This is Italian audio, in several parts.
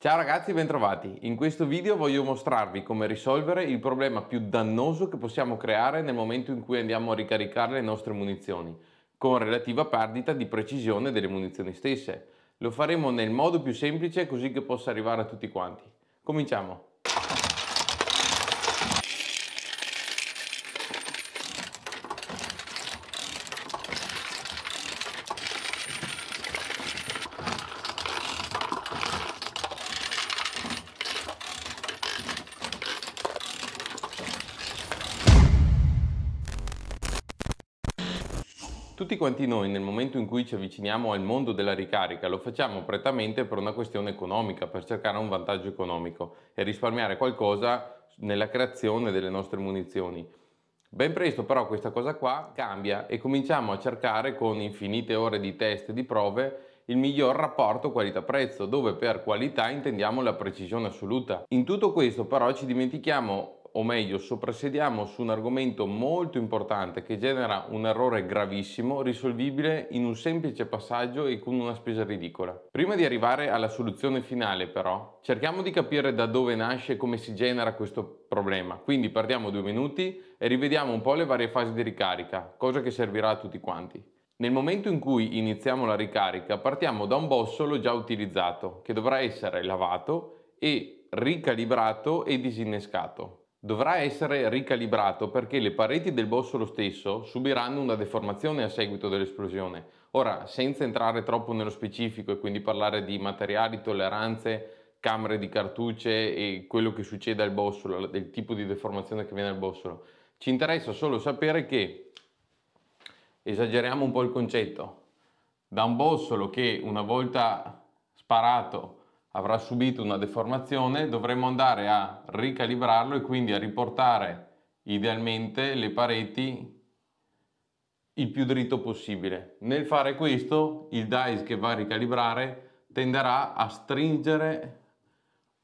Ciao ragazzi, bentrovati. In questo video voglio mostrarvi come risolvere il problema più dannoso che possiamo creare nel momento in cui andiamo a ricaricare le nostre munizioni, con relativa perdita di precisione delle munizioni stesse. Lo faremo nel modo più semplice così che possa arrivare a tutti quanti. Cominciamo! Tutti quanti noi nel momento in cui ci avviciniamo al mondo della ricarica lo facciamo prettamente per una questione economica, per cercare un vantaggio economico e risparmiare qualcosa nella creazione delle nostre munizioni. Ben presto però questa cosa qua cambia e cominciamo a cercare con infinite ore di test e di prove il miglior rapporto qualità-prezzo, dove per qualità intendiamo la precisione assoluta. In tutto questo però ci dimentichiamo o meglio soprassediamo su un argomento molto importante che genera un errore gravissimo risolvibile in un semplice passaggio e con una spesa ridicola. Prima di arrivare alla soluzione finale però, cerchiamo di capire da dove nasce e come si genera questo problema. Quindi perdiamo due minuti e rivediamo un po' le varie fasi di ricarica, cosa che servirà a tutti quanti. Nel momento in cui iniziamo la ricarica partiamo da un bossolo già utilizzato che dovrà essere lavato e ricalibrato e disinnescato dovrà essere ricalibrato perché le pareti del bossolo stesso subiranno una deformazione a seguito dell'esplosione. Ora, senza entrare troppo nello specifico e quindi parlare di materiali, tolleranze, camere di cartucce e quello che succede al bossolo, del tipo di deformazione che viene al bossolo, ci interessa solo sapere che, esageriamo un po' il concetto, da un bossolo che una volta sparato avrà subito una deformazione, dovremo andare a ricalibrarlo e quindi a riportare idealmente le pareti il più dritto possibile. Nel fare questo il dice che va a ricalibrare tenderà a stringere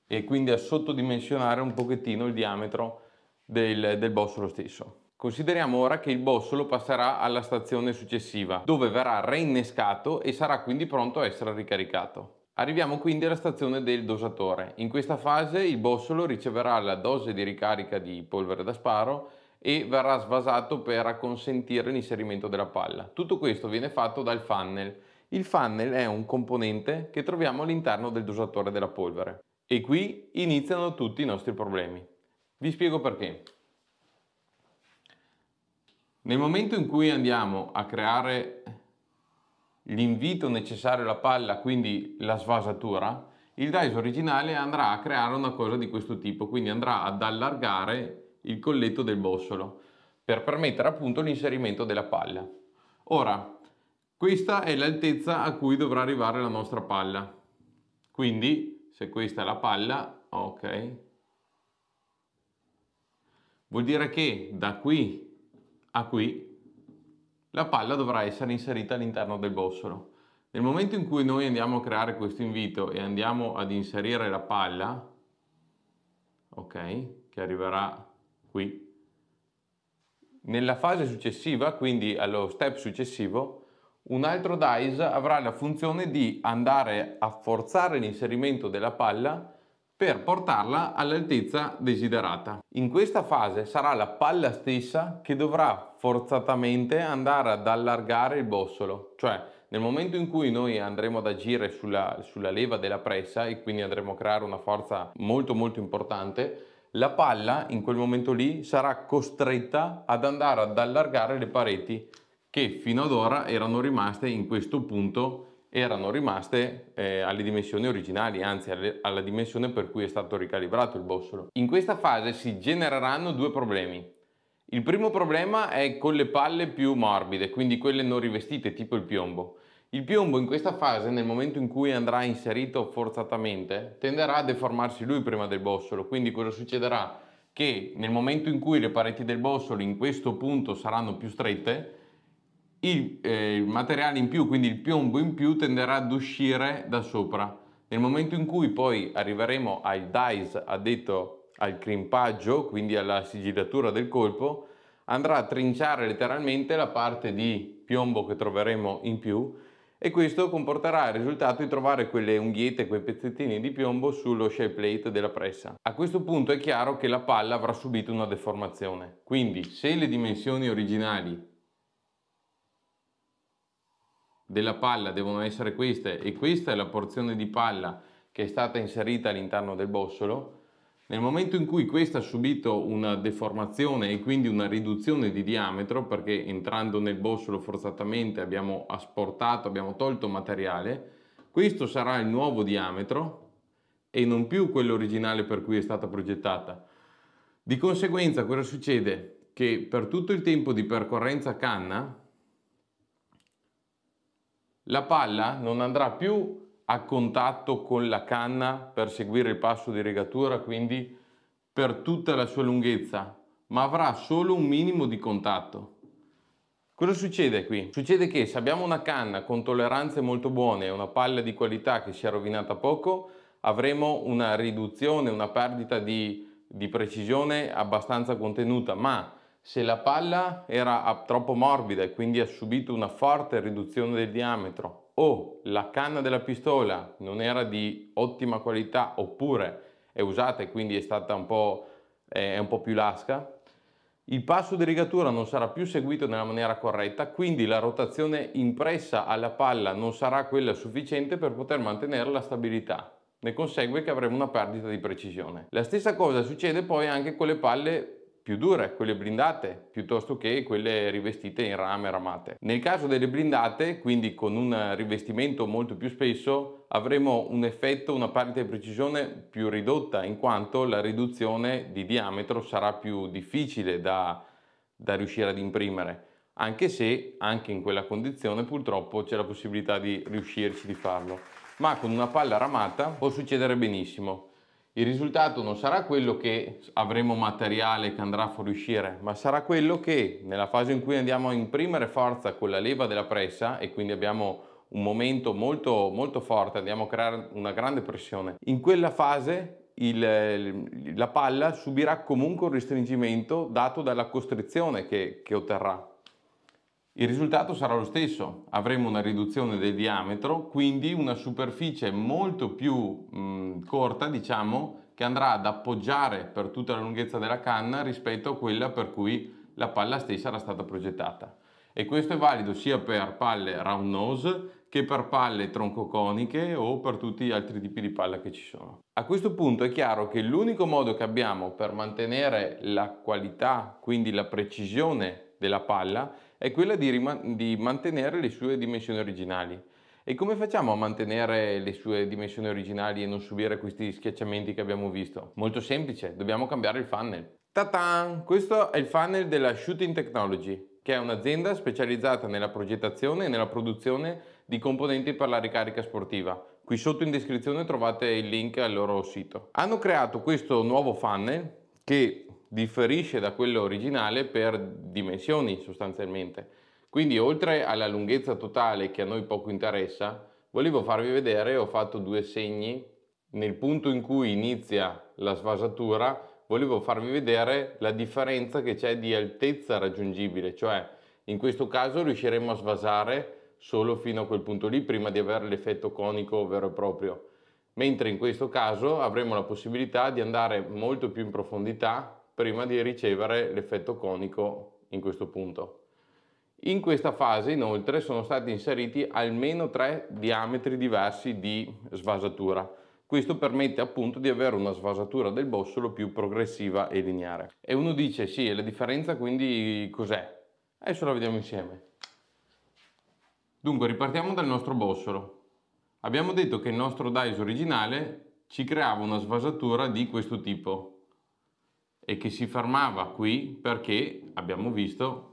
e quindi a sottodimensionare un pochettino il diametro del, del bossolo stesso. Consideriamo ora che il bossolo passerà alla stazione successiva dove verrà reinnescato e sarà quindi pronto a essere ricaricato. Arriviamo quindi alla stazione del dosatore. In questa fase il bossolo riceverà la dose di ricarica di polvere da sparo e verrà svasato per acconsentire l'inserimento della palla. Tutto questo viene fatto dal funnel. Il funnel è un componente che troviamo all'interno del dosatore della polvere. E qui iniziano tutti i nostri problemi. Vi spiego perché. Nel momento in cui andiamo a creare l'invito necessario alla palla, quindi la svasatura, il dice originale andrà a creare una cosa di questo tipo, quindi andrà ad allargare il colletto del bossolo per permettere appunto l'inserimento della palla. Ora, questa è l'altezza a cui dovrà arrivare la nostra palla. Quindi, se questa è la palla, ok, vuol dire che da qui a qui la palla dovrà essere inserita all'interno del bossolo. Nel momento in cui noi andiamo a creare questo invito e andiamo ad inserire la palla, ok, che arriverà qui, nella fase successiva, quindi allo step successivo, un altro dice avrà la funzione di andare a forzare l'inserimento della palla per portarla all'altezza desiderata. In questa fase sarà la palla stessa che dovrà forzatamente andare ad allargare il bossolo, cioè nel momento in cui noi andremo ad agire sulla, sulla leva della pressa e quindi andremo a creare una forza molto molto importante, la palla in quel momento lì sarà costretta ad andare ad allargare le pareti che fino ad ora erano rimaste in questo punto erano rimaste eh, alle dimensioni originali, anzi alle, alla dimensione per cui è stato ricalibrato il bossolo. In questa fase si genereranno due problemi. Il primo problema è con le palle più morbide, quindi quelle non rivestite, tipo il piombo. Il piombo in questa fase, nel momento in cui andrà inserito forzatamente, tenderà a deformarsi lui prima del bossolo, quindi cosa succederà? Che nel momento in cui le pareti del bossolo in questo punto saranno più strette, il, eh, il materiale in più, quindi il piombo in più, tenderà ad uscire da sopra. Nel momento in cui poi arriveremo al dice addetto al crimpaggio, quindi alla sigillatura del colpo, andrà a trinciare letteralmente la parte di piombo che troveremo in più e questo comporterà il risultato di trovare quelle unghiette, quei pezzettini di piombo sullo shell plate della pressa. A questo punto è chiaro che la palla avrà subito una deformazione, quindi se le dimensioni originali della palla devono essere queste e questa è la porzione di palla che è stata inserita all'interno del bossolo, nel momento in cui questa ha subito una deformazione e quindi una riduzione di diametro, perché entrando nel bossolo forzatamente abbiamo asportato, abbiamo tolto materiale, questo sarà il nuovo diametro e non più quello originale per cui è stata progettata. Di conseguenza cosa succede? Che per tutto il tempo di percorrenza canna la palla non andrà più a contatto con la canna per seguire il passo di rigatura, quindi per tutta la sua lunghezza, ma avrà solo un minimo di contatto. Cosa succede qui? Succede che se abbiamo una canna con tolleranze molto buone e una palla di qualità che si è rovinata poco, avremo una riduzione, una perdita di, di precisione abbastanza contenuta, ma se la palla era troppo morbida e quindi ha subito una forte riduzione del diametro o la canna della pistola non era di ottima qualità oppure è usata e quindi è stata un po', è un po più lasca, il passo di rigatura non sarà più seguito nella maniera corretta, quindi la rotazione impressa alla palla non sarà quella sufficiente per poter mantenere la stabilità. Ne consegue che avremo una perdita di precisione. La stessa cosa succede poi anche con le palle più dure, quelle blindate, piuttosto che quelle rivestite in rame ramate. Nel caso delle blindate, quindi con un rivestimento molto più spesso, avremo un effetto, una parte di precisione più ridotta, in quanto la riduzione di diametro sarà più difficile da, da riuscire ad imprimere anche se anche in quella condizione purtroppo c'è la possibilità di riuscirci di farlo ma con una palla ramata può succedere benissimo il risultato non sarà quello che avremo materiale che andrà a fuoriuscire, ma sarà quello che nella fase in cui andiamo a imprimere forza con la leva della pressa e quindi abbiamo un momento molto, molto forte, andiamo a creare una grande pressione, in quella fase il, la palla subirà comunque un restringimento dato dalla costrizione che, che otterrà. Il risultato sarà lo stesso, avremo una riduzione del diametro, quindi una superficie molto più mh, corta, diciamo, che andrà ad appoggiare per tutta la lunghezza della canna rispetto a quella per cui la palla stessa era stata progettata. E questo è valido sia per palle round nose che per palle troncoconiche o per tutti gli altri tipi di palla che ci sono. A questo punto è chiaro che l'unico modo che abbiamo per mantenere la qualità, quindi la precisione della palla, è quella di, di mantenere le sue dimensioni originali. E come facciamo a mantenere le sue dimensioni originali e non subire questi schiacciamenti che abbiamo visto? Molto semplice, dobbiamo cambiare il funnel. ta tan Questo è il funnel della Shooting Technology, che è un'azienda specializzata nella progettazione e nella produzione di componenti per la ricarica sportiva. Qui sotto in descrizione trovate il link al loro sito. Hanno creato questo nuovo funnel che differisce da quello originale per dimensioni sostanzialmente. Quindi oltre alla lunghezza totale che a noi poco interessa, volevo farvi vedere, ho fatto due segni, nel punto in cui inizia la svasatura volevo farvi vedere la differenza che c'è di altezza raggiungibile, cioè in questo caso riusciremo a svasare solo fino a quel punto lì prima di avere l'effetto conico vero e proprio, mentre in questo caso avremo la possibilità di andare molto più in profondità prima di ricevere l'effetto conico in questo punto. In questa fase inoltre sono stati inseriti almeno tre diametri diversi di svasatura. Questo permette appunto di avere una svasatura del bossolo più progressiva e lineare. E uno dice sì, e la differenza quindi cos'è? Adesso la vediamo insieme. Dunque ripartiamo dal nostro bossolo. Abbiamo detto che il nostro dice originale ci creava una svasatura di questo tipo, e che si fermava qui perché abbiamo visto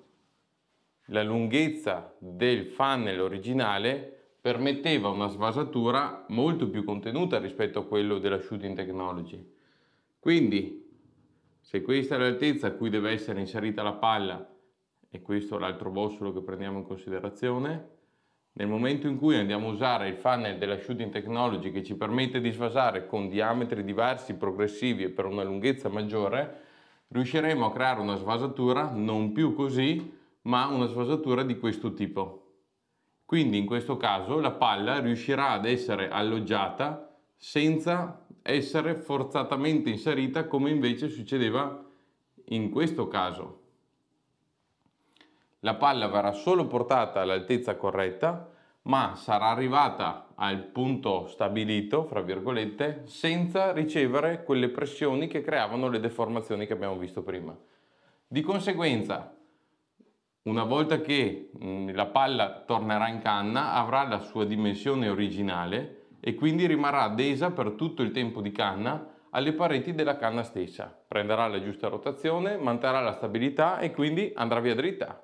la lunghezza del funnel originale permetteva una svasatura molto più contenuta rispetto a quello della shooting technology quindi se questa è l'altezza a cui deve essere inserita la palla e questo è l'altro bossolo che prendiamo in considerazione nel momento in cui andiamo a usare il funnel della shooting technology che ci permette di svasare con diametri diversi, progressivi e per una lunghezza maggiore, riusciremo a creare una svasatura non più così, ma una svasatura di questo tipo. Quindi in questo caso la palla riuscirà ad essere alloggiata senza essere forzatamente inserita come invece succedeva in questo caso la palla verrà solo portata all'altezza corretta, ma sarà arrivata al punto stabilito, fra virgolette, senza ricevere quelle pressioni che creavano le deformazioni che abbiamo visto prima. Di conseguenza, una volta che mm, la palla tornerà in canna, avrà la sua dimensione originale e quindi rimarrà adesa per tutto il tempo di canna alle pareti della canna stessa. Prenderà la giusta rotazione, manterrà la stabilità e quindi andrà via dritta.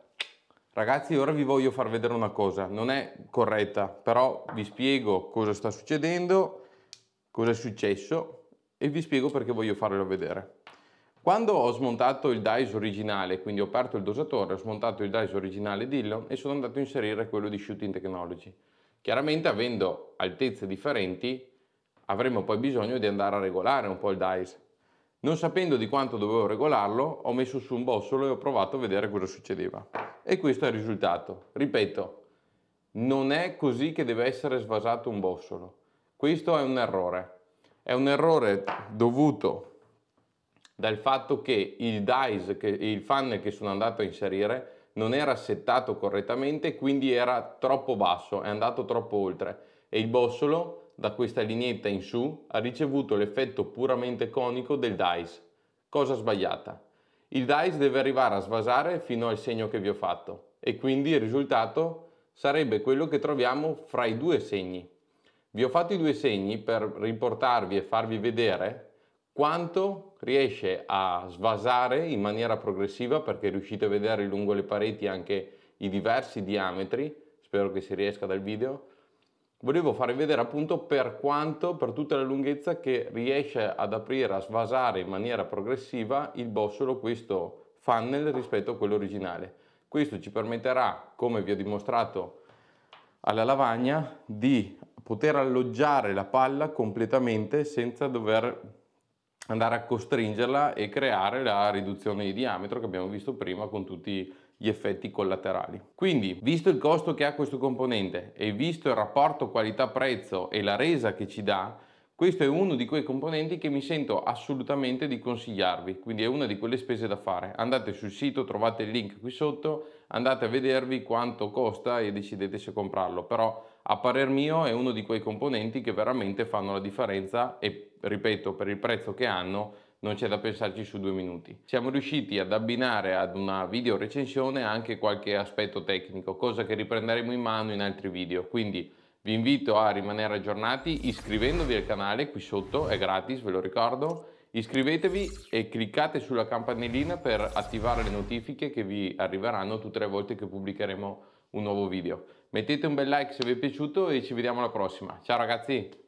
Ragazzi, ora vi voglio far vedere una cosa, non è corretta, però vi spiego cosa sta succedendo, cosa è successo e vi spiego perché voglio farvelo vedere. Quando ho smontato il DICE originale, quindi ho aperto il dosatore, ho smontato il DICE originale Dillon e sono andato a inserire quello di Shooting Technology. Chiaramente avendo altezze differenti avremo poi bisogno di andare a regolare un po' il DICE non sapendo di quanto dovevo regolarlo, ho messo su un bossolo e ho provato a vedere cosa succedeva. E questo è il risultato. Ripeto, non è così che deve essere svasato un bossolo. Questo è un errore. È un errore dovuto dal fatto che il dice, che, il funnel che sono andato a inserire, non era settato correttamente, quindi era troppo basso, è andato troppo oltre. E il bossolo da questa lineetta in su ha ricevuto l'effetto puramente conico del dice. Cosa sbagliata. Il dice deve arrivare a svasare fino al segno che vi ho fatto e quindi il risultato sarebbe quello che troviamo fra i due segni. Vi ho fatto i due segni per riportarvi e farvi vedere quanto riesce a svasare in maniera progressiva perché riuscite a vedere lungo le pareti anche i diversi diametri, spero che si riesca dal video, Volevo farvi vedere appunto per quanto, per tutta la lunghezza che riesce ad aprire, a svasare in maniera progressiva il bossolo questo funnel rispetto a quello originale. Questo ci permetterà, come vi ho dimostrato alla lavagna, di poter alloggiare la palla completamente senza dover andare a costringerla e creare la riduzione di diametro che abbiamo visto prima con tutti i gli effetti collaterali. Quindi, visto il costo che ha questo componente e visto il rapporto qualità-prezzo e la resa che ci dà, questo è uno di quei componenti che mi sento assolutamente di consigliarvi, quindi è una di quelle spese da fare. Andate sul sito, trovate il link qui sotto, andate a vedervi quanto costa e decidete se comprarlo, però a parer mio è uno di quei componenti che veramente fanno la differenza e ripeto, per il prezzo che hanno non c'è da pensarci su due minuti. Siamo riusciti ad abbinare ad una video recensione anche qualche aspetto tecnico, cosa che riprenderemo in mano in altri video, quindi vi invito a rimanere aggiornati iscrivendovi al canale qui sotto, è gratis ve lo ricordo, iscrivetevi e cliccate sulla campanellina per attivare le notifiche che vi arriveranno tutte le volte che pubblicheremo un nuovo video. Mettete un bel like se vi è piaciuto e ci vediamo alla prossima. Ciao ragazzi!